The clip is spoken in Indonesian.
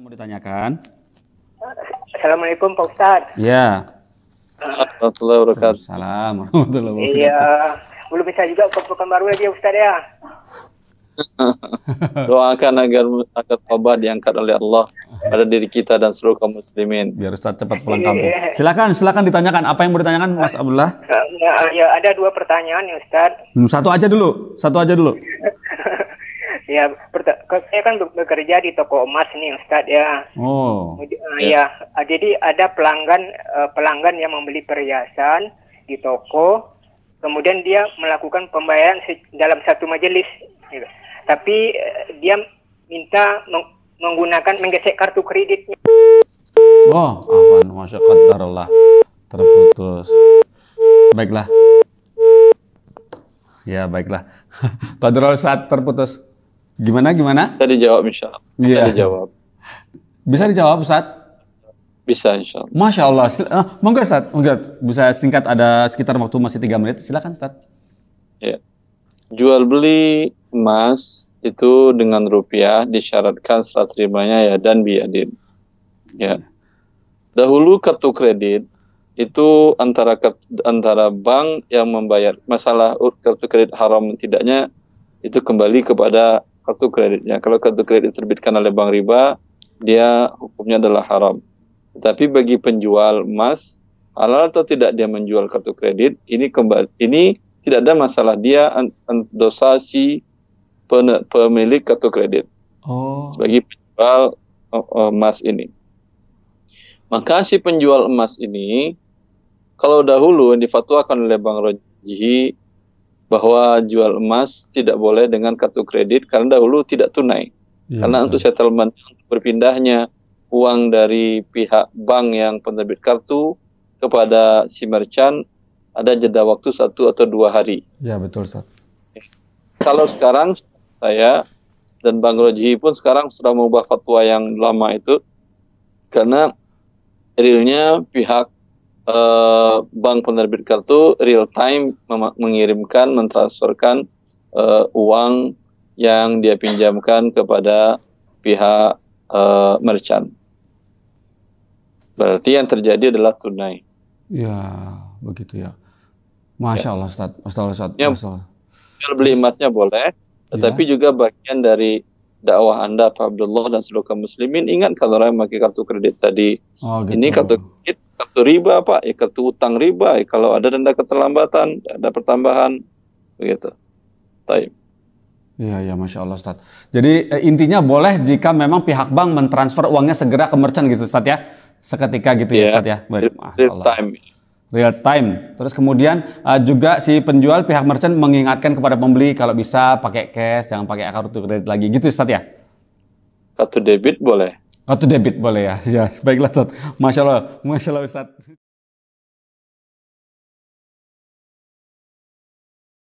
yang mau ditanyakan? Assalamualaikum Pak Ustaz. Iya. Assalamualaikum warahmatullahi wabarakatuh. Iya. Belum bisa juga ke baru lagi Ustaz ya. Doakan agar agar tobat diangkat oleh Allah pada diri kita dan seluruh kaum muslimin. Biar Ustaz cepat pulang kampung. Iya, iya. Silakan, silakan ditanyakan apa yang mau ditanyakan Mas Abdullah? Ya, ya ada dua pertanyaan ya Ustaz. Hmm, satu aja dulu, satu aja dulu. Ya, saya kan bekerja di toko emas nih, Ustaz ya. Oh. Ah, ya, ya. Ah, jadi ada pelanggan uh, pelanggan yang membeli perhiasan di toko, kemudian dia melakukan pembayaran dalam satu majelis. Gitu. Tapi uh, dia minta meng menggunakan menggesek kartu kreditnya. Wah, Oh, masya Allah terputus. Baiklah. Ya, baiklah. Tadrol saat terputus. Gimana gimana? Bisa dijawab insya Allah. Bisa yeah. dijawab. Bisa dijawab Ustaz? Bisa insya Allah. Masya Allah. Uh, monggo Ustaz, monggo. Bisa singkat ada sekitar waktu masih tiga menit. Silakan Ustaz. Ya. Jual beli emas itu dengan rupiah disyaratkan serat terimanya ya dan biadin. Ya. Dahulu kartu kredit itu antara antara bank yang membayar masalah kartu kredit haram tidaknya itu kembali kepada kartu kreditnya. Kalau kartu kredit diterbitkan oleh bank riba, dia hukumnya adalah haram. Tetapi bagi penjual emas, halal atau tidak dia menjual kartu kredit, ini kembali ini tidak ada masalah dia dosasi pemilik kartu kredit. Oh. Sebagai penjual e, e, emas ini. Maka si penjual emas ini kalau dahulu yang difatwakan oleh Bang Rojihi bahwa jual emas tidak boleh dengan kartu kredit karena dahulu tidak tunai. Ya, karena betul. untuk settlement berpindahnya uang dari pihak bank yang penerbit kartu kepada si merchant ada jeda waktu satu atau dua hari. Ya betul Ustaz. Kalau sekarang saya dan Bang Roji pun sekarang sudah mengubah fatwa yang lama itu karena realnya pihak uh, bank penerbit kartu real time mengirimkan, mentransferkan uh, uang yang dia pinjamkan kepada pihak uh, merchant. Berarti yang terjadi adalah tunai. Ya, begitu ya. Masya Allah, Ustaz. Masya Ustaz. Ya, Masya beli emasnya boleh, ya. tetapi ya. juga bagian dari dakwah Anda Pak Abdullah dan seluruh kaum muslimin ingat kalau orang memakai kartu kredit tadi oh, gitu. ini kartu kredit kartu riba Pak ya kartu utang riba ya, kalau ada denda keterlambatan ada pertambahan begitu time. Iya, ya, masya Allah, Ustaz. Jadi eh, intinya boleh jika memang pihak bank mentransfer uangnya segera ke merchant gitu, Ustaz ya, seketika gitu ya, ya, Ustaz ya. Baik, real, real time real time. Terus kemudian uh, juga si penjual pihak merchant mengingatkan kepada pembeli kalau bisa pakai cash, jangan pakai kartu kredit lagi gitu Ustaz ya. Kartu debit boleh. Kartu debit boleh ya. Ya, baiklah Ustaz. Masya Allah, Masya Allah Ustaz.